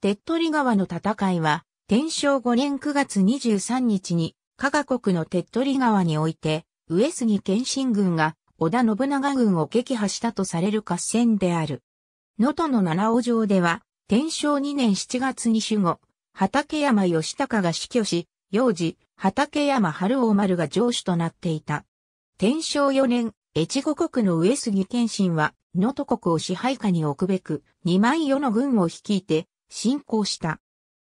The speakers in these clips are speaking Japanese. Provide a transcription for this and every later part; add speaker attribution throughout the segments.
Speaker 1: 手っ取り川の戦いは、天正5年9月23日に、加賀国の手っ取り川において、上杉謙信軍が織田信長軍を撃破したとされる合戦である。能登の七尾城では、天正2年7月に守護、畠山義高が死去し、幼児、畠山春尾丸が城主となっていた。天正4年、越後国の上杉謙信は、能登国を支配下に置くべく、2万余の軍を率いて、進行した。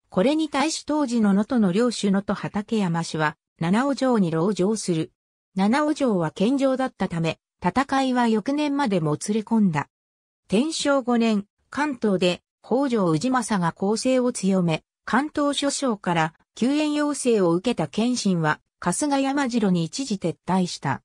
Speaker 1: これに対し当時の能登の領主能登畠山氏は、七尾城に籠城する。七尾城は健城だったため、戦いは翌年までもつれ込んだ。天正5年、関東で北条氏政が攻勢を強め、関東諸省から救援要請を受けた謙信は、春日山城に一時撤退した。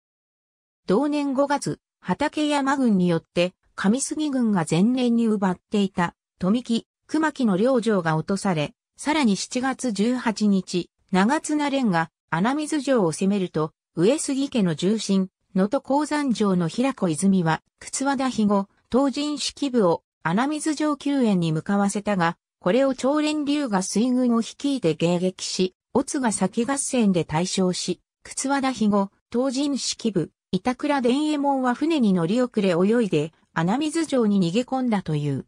Speaker 1: 同年5月、畠山軍によって、上杉軍が前年に奪っていた、富木、熊木の領城が落とされ、さらに7月18日、長綱連が穴水城を攻めると、上杉家の重臣、能登鉱山城の平子泉は、靴和田肥後、当人式部を穴水城救援に向かわせたが、これを長連流が水軍を率いて迎撃し、オツが先合戦で対象し、靴和田肥後、当人式部、板倉伝右衛門は船に乗り遅れ泳いで、穴水城に逃げ込んだという。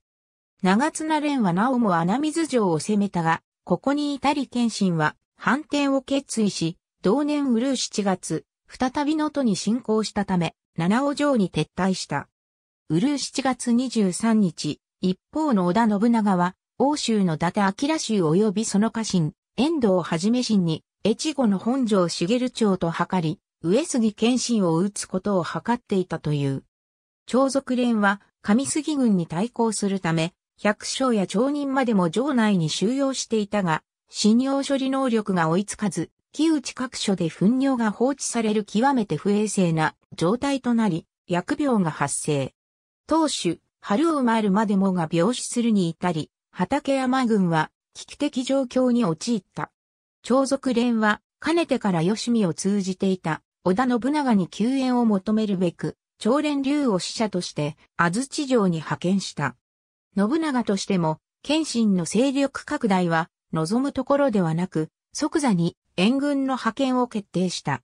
Speaker 1: 長綱連はなおも穴水城を攻めたが、ここに至り謙信は反転を決意し、同年うるー7月、再び能登に侵攻したため、七尾城に撤退した。うるー7月23日、一方の織田信長は、欧州の伊達明州及びその家臣、遠藤はじめ臣に、越後の本城茂町と図り、上杉謙信を討つことを図っていたという。長族連は、上杉軍に対抗するため、百姓や町人までも城内に収容していたが、信用処理能力が追いつかず、木内各所で糞尿が放置される極めて不衛生な状態となり、疫病が発生。当主、春をまるまでもが病死するに至り、畠山軍は危機的状況に陥った。長族連は、かねてから吉見を通じていた、織田信長に救援を求めるべく、長連竜を使者として、安土城に派遣した。信長としても、謙信の勢力拡大は望むところではなく、即座に援軍の派遣を決定した。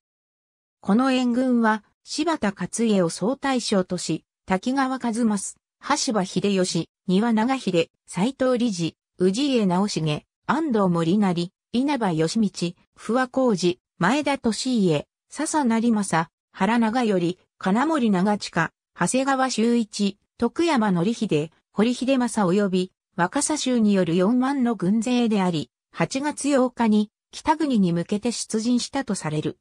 Speaker 1: この援軍は、柴田勝家を総大将とし、滝川一正、橋場秀吉、庭長秀、斎藤理事、宇治家直重、安藤森成、稲葉義道、不破浩二、前田利家、笹成政、原長より、金森長近、長谷川修一、徳山則秀、堀秀政及び若狭州による4万の軍勢であり、8月8日に北国に向けて出陣したとされる。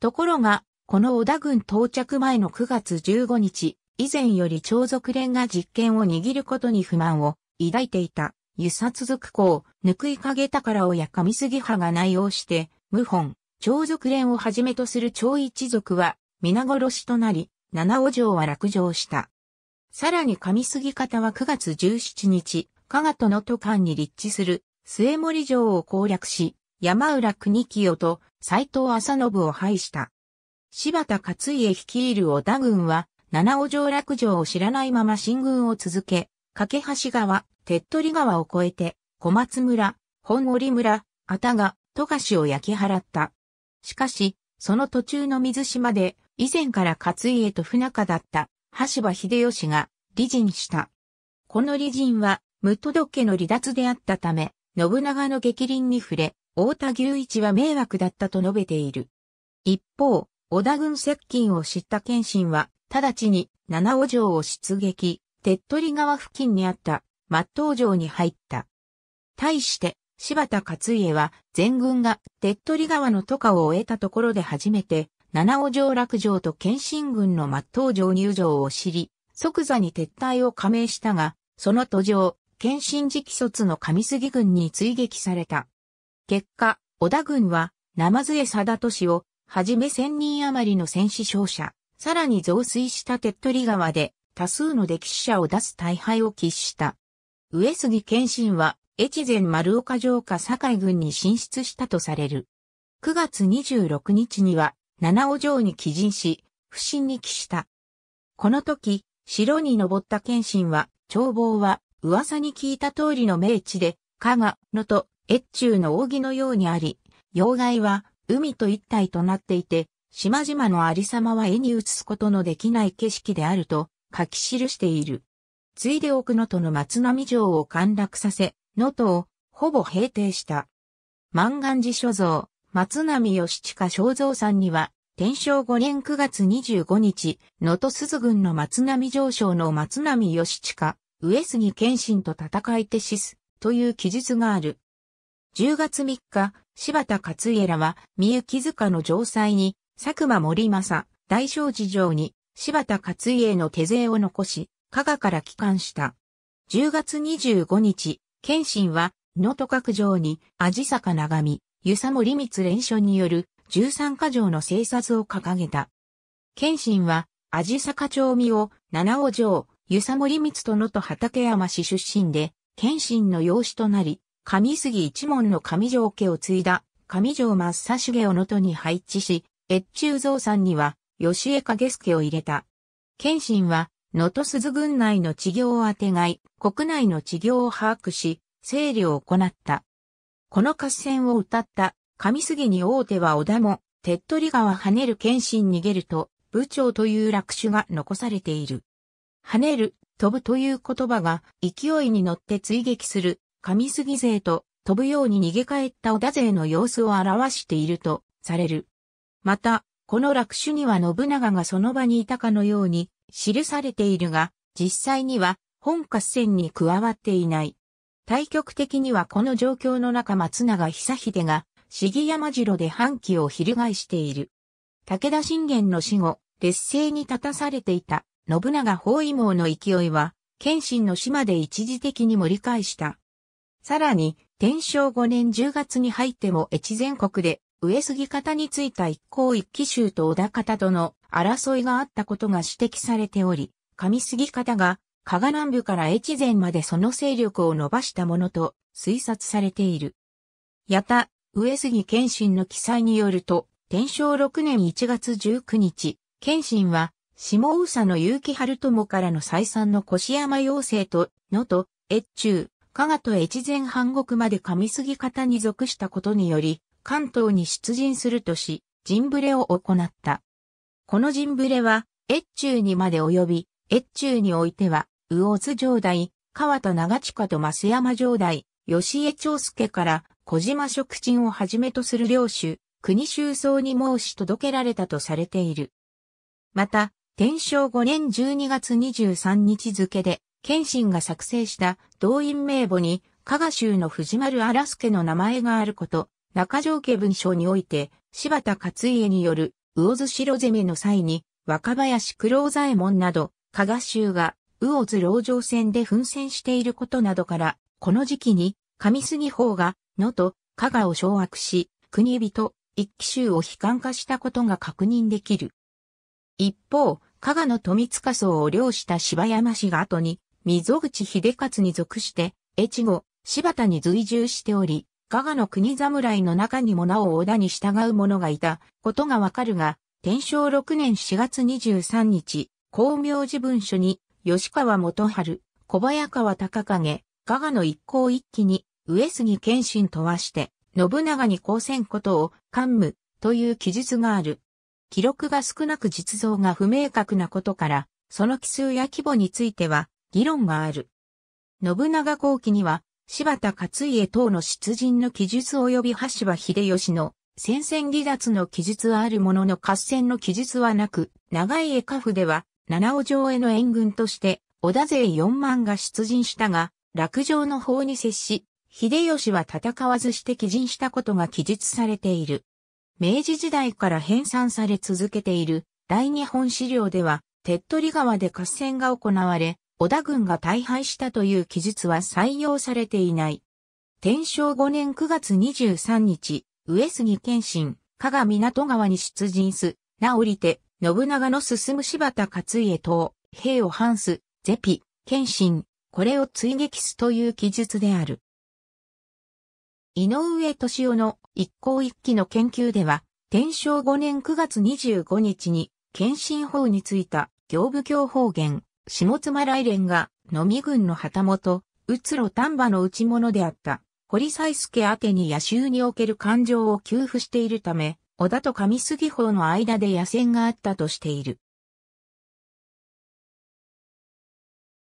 Speaker 1: ところが、この織田軍到着前の9月15日、以前より長続連が実権を握ることに不満を抱いていた、湯佐続行、ぬい影宝やすぎ派が内容して、謀反、長続連をはじめとする長一族は皆殺しとなり、七尾城は落城した。さらに上杉方は9月17日、加賀との都間に立地する末森城を攻略し、山浦国清と斎藤浅信を廃した。柴田勝家率いる織田軍は、七尾城落城を知らないまま進軍を続け、架橋川、手っ取り川を越えて、小松村、本織村、あたが、富樫を焼き払った。しかし、その途中の水島で、以前から勝家と不仲だった橋場秀吉が、理人した。この理人は、無届けの離脱であったため、信長の激鱗に触れ、太田牛一は迷惑だったと述べている。一方、織田軍接近を知った謙信は、直ちに七尾城を出撃、手っ取り川付近にあった松東城に入った。対して、柴田勝家は全軍が手っ取り川の渡河を終えたところで初めて七尾城落城と謙信軍の真っ当城入城を知り、即座に撤退を加盟したが、その途上、謙信直卒の上杉軍に追撃された。結果、織田軍は、生津江貞俊を、はじめ千人余りの戦死勝者、さらに増水した手っ取り川で、多数の歴史者を出す大敗を喫した。上杉謙信は、越前丸岡城下堺軍に進出したとされる。9月26日には、七尾城に寄陣し、不審に帰した。この時、城に登った謙信は、眺望は噂に聞いた通りの名地で、加賀、野と越中の扇のようにあり、要害は海と一体となっていて、島々のありさまは絵に映すことのできない景色であると書き記している。ついで奥野との松並城を陥落させ、野登をほぼ平定した。万願寺所蔵、松並義親正蔵さんには、天正5年9月25日、能登鈴軍の松並上昇の松並義親、上杉謙信と戦い手死す、という記述がある。10月3日、柴田勝家らは、三雪塚の城塞に、佐久間森政、大正寺城に、柴田勝家の手勢を残し、加賀から帰還した。10月25日、謙信は、能登角城に、味坂長見、湯りみつ連署による十三箇条の生殺を掲げた。謙信は、味坂町美を七尾城、湯もりみつと畠山氏出身で、謙信の養子となり、上杉一門の上条家を継いだ、上条正茂をのとに配置し、越中蔵さんには、吉江影助を入れた。謙信は、のと鈴軍内の治業をあてがい、国内の治業を把握し、整理を行った。この合戦を歌った、上杉に大手は織田も、手っ取り川跳ねる剣心逃げると、部長という落手が残されている。跳ねる、飛ぶという言葉が勢いに乗って追撃する上杉勢と飛ぶように逃げ帰った織田勢の様子を表しているとされる。また、この落手には信長がその場にいたかのように記されているが、実際には本合戦に加わっていない。対極的にはこの状況の中松永久秀が、杉山城で反旗を翻している。武田信玄の死後、劣勢に立たされていた信長包囲網の勢いは、謙信の死まで一時的に盛り返した。さらに、天正5年10月に入っても越前国で、上杉方についた一向一騎衆と小田方との争いがあったことが指摘されており、上杉方が加賀南部から越前までその勢力を伸ばしたものと推察されている。やた、上杉謙信の記載によると、天正6年1月19日、謙信は、下宇佐の結城春友からの再三の越山要請と、野と、越中、加賀と越前半国まで上杉方に属したことにより、関東に出陣するとし、陣ブレを行った。この陣ブレは、越中にまで及び、越中においては、魚津城代、川田長近と増山城代、吉江長介から小島食鎮をはじめとする領主、国周僧に申し届けられたとされている。また、天正5年12月23日付で、謙信が作成した動員名簿に、加賀州の藤丸荒助の名前があること、中条家文書において、柴田勝家による魚津城攻めの際に、若林九郎左衛門など、加賀州が魚津籠城戦で奮戦していることなどから、この時期に、上杉法が、野と、加賀を掌握し、国人、一騎衆を悲観化したことが確認できる。一方、加賀の富塚層を領した柴山氏が後に、溝口秀勝に属して、越後、柴田に随従しており、加賀の国侍の中にもなお織田に従う者がいたことがわかるが、天正6年4月23日、光明寺文書に吉川元春、小早川隆景、加賀の一行一揆に、上杉謙信とはして、信長に交戦ことを、関務、という記述がある。記録が少なく実像が不明確なことから、その奇数や規模については、議論がある。信長後期には、柴田勝家等の出陣の記述及び羽柴秀吉の戦線離脱の記述はあるものの合戦の記述はなく、長い絵家譜では七尾城への援軍として、織田勢四万が出陣したが、落城の方に接し、秀吉は戦わずして帰陣したことが記述されている。明治時代から編纂され続けている大日本資料では、手っ取り川で合戦が行われ、織田軍が大敗したという記述は採用されていない。天正5年9月23日、上杉謙信、加賀港川に出陣す、なおりて、信長の進む柴田勝家等、兵を反す、ゼピ、謙信、これを追撃すという記述である。井上敏夫の一向一揆の研究では、天正5年9月25日に、謙信法についた行部教方言、下妻来連が、野見軍の旗本、うつろ丹波の内物であった、堀才助宛に野州における感情を給付しているため、小田と上杉法の間で野戦があったとしている。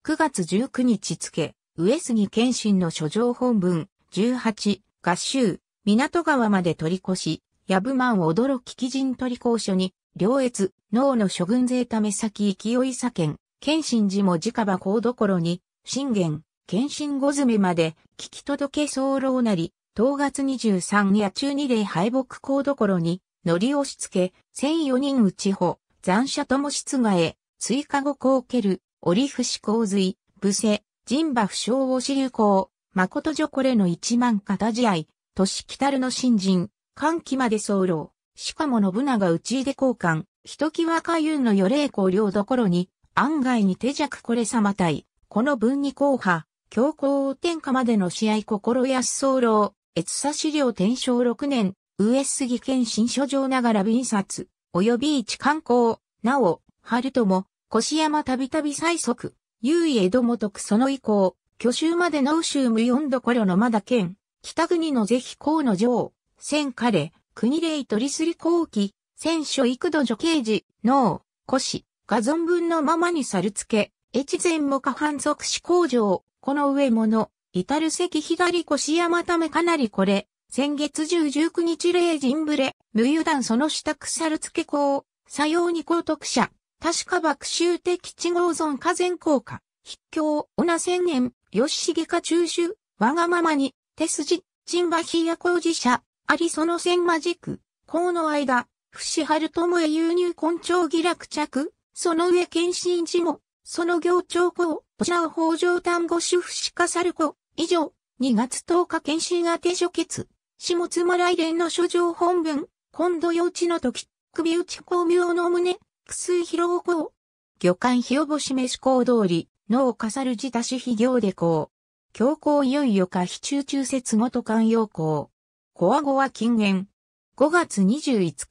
Speaker 1: 9月19日付、上杉謙信の書状本文、18、合衆、港川まで取り越し、やぶまん驚き基人取り交所に、両越、脳の諸軍勢ため先勢い左県、謙信寺も直場こうどころに、信玄、謙信五詰めまで、聞き届け候なり、当月23夜中2で敗北行どころに、乗り押し付け、1004人内歩、残者とも室外へ、追加後校蹴る、折伏洪水、武勢、人馬不詳を死流行、誠女これの一万片試合、年来たるの新人、歓喜まで候しかも信長ち出交換、ひときわゆんの余霊公領どころに、案外に手弱これ様対、この分に後派、強行天下までの試合心安候越佐資料天正6年、上杉県新書場ながら便札、及び一観光、なお、春友、越山たびたび最速、優位江戸も徳その以降、巨州まで農州無四所のまだ県、北国の是非公の城、千彼、国霊取りすり後期、千書幾度女刑事、農、腰、画存分のままに猿付け、越前も下半属し工場、この上物、至る席左腰山ためかなりこれ、先月十十九日霊人ぶれ、無油断その下腐るつけ校、左用に高徳者、確か爆臭的地合存下全効果、筆境、オナ千年、吉重か中州、わがままに、手筋、陳馬費や工事者、ありその千間軸、公の間、不死春友へ輸入根長儀楽着、その上献身地も、その行長公、おしなお法上単語主不死化さる子、以上、2月10日検診宛て初決、下妻来連の書状本文、今度幼稚の時、首打ち巧妙の胸、薬広行。魚館日おぼし飯行通り、脳か飾る自他し非行で行。強行いよいよか非中中節ごと寛容行。コアゴは禁煙。5月25日、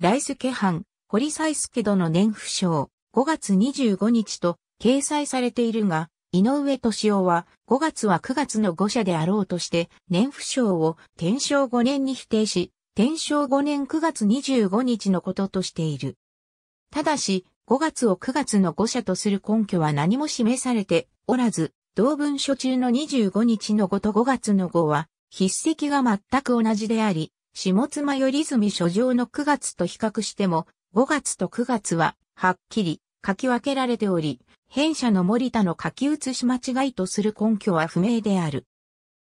Speaker 1: 来助藩、堀ケ助殿年不詳、5月25日と掲載されているが、井上敏夫は5月は9月の5社であろうとして年不詳を天正5年に否定し、天正5年9月25日のこととしている。ただし、5月を9月の5社とする根拠は何も示されておらず、同文書中の25日の5と5月の5は、筆跡が全く同じであり、下妻よりずみ書上の9月と比較しても、5月と9月は、はっきり書き分けられており、弊社の森田の書き写し間違いとする根拠は不明である。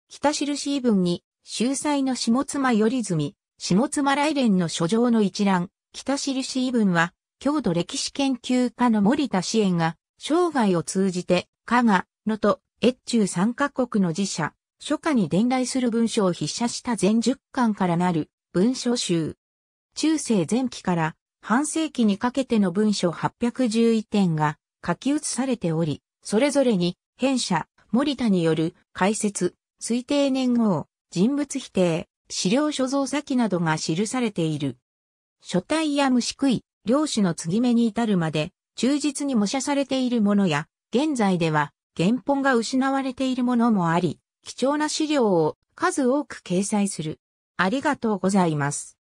Speaker 1: 北印文に、秀才の下妻頼み下妻来連の書状の一覧、北印文は、郷土歴史研究家の森田支援が、生涯を通じて、加賀、野と、越中三カ国の寺社、初夏に伝来する文書を筆写した全十巻からなる文書集。中世前期から半世紀にかけての文書811点が書き写されており、それぞれに編者、森田による解説、推定年号、人物否定、資料所蔵先などが記されている。書体や虫食い、漁師の継ぎ目に至るまで、忠実に模写されているものや、現在では原本が失われているものもあり、貴重な資料を数多く掲載する。ありがとうございます。